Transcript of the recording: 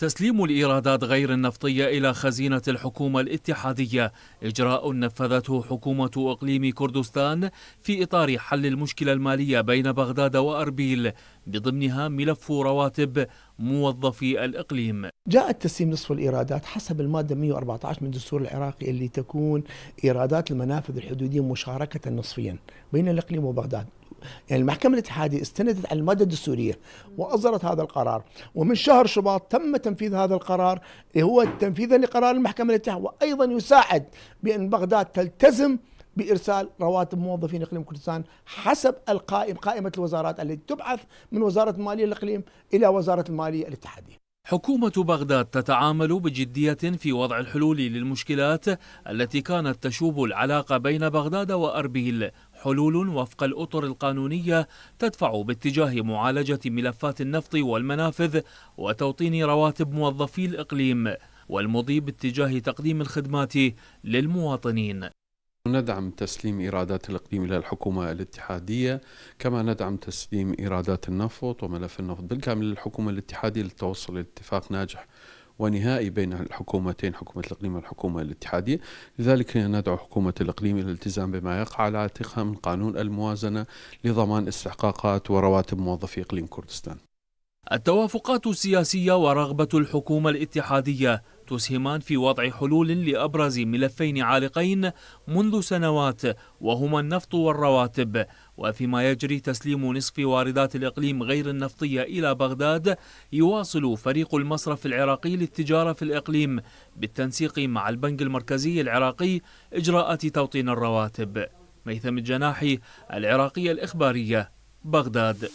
تسليم الإيرادات غير النفطية إلى خزينة الحكومة الاتحادية إجراء نفذته حكومة إقليم كردستان في إطار حل المشكلة المالية بين بغداد وأربيل بضمنها ملف رواتب موظفي الإقليم جاء التسليم نصف الإيرادات حسب المادة 114 من الدستور العراقي اللي تكون إيرادات المنافذ الحدودية مشاركة نصفيا بين الإقليم وبغداد يعني المحكمة الاتحادية استندت على المادة الدستورية وأصدرت هذا القرار ومن شهر شباط تم تنفيذ هذا القرار هو تنفيذا لقرار المحكمة الاتحادية وأيضا يساعد بأن بغداد تلتزم بارسال رواتب موظفين اقليم كردستان حسب القائم قائمه الوزارات التي تبعث من وزاره الماليه الاقليم الى وزاره الماليه الاتحاديه. حكومة بغداد تتعامل بجدية في وضع الحلول للمشكلات التي كانت تشوب العلاقة بين بغداد وأربيل حلول وفق الأطر القانونية تدفع باتجاه معالجة ملفات النفط والمنافذ وتوطين رواتب موظفي الإقليم والمضي باتجاه تقديم الخدمات للمواطنين ندعم تسليم إيرادات الإقليم إلى الحكومة الاتحادية كما ندعم تسليم إيرادات النفط وملف النفط بالكامل للحكومة الاتحادية للتوصل لاتفاق ناجح ونهائي بين الحكومتين حكومة الإقليم والحكومة الاتحادية لذلك ندعو حكومة الإقليم إلى الالتزام بما يقع على عاتقها من قانون الموازنة لضمان استحقاقات ورواتب موظفي إقليم كردستان التوافقات السياسية ورغبة الحكومة الاتحادية تسهمان في وضع حلول لأبرز ملفين عالقين منذ سنوات وهما النفط والرواتب وفيما يجري تسليم نصف واردات الإقليم غير النفطية إلى بغداد يواصل فريق المصرف العراقي للتجارة في الإقليم بالتنسيق مع البنك المركزي العراقي إجراءات توطين الرواتب ميثم الجناحي العراقية الإخبارية بغداد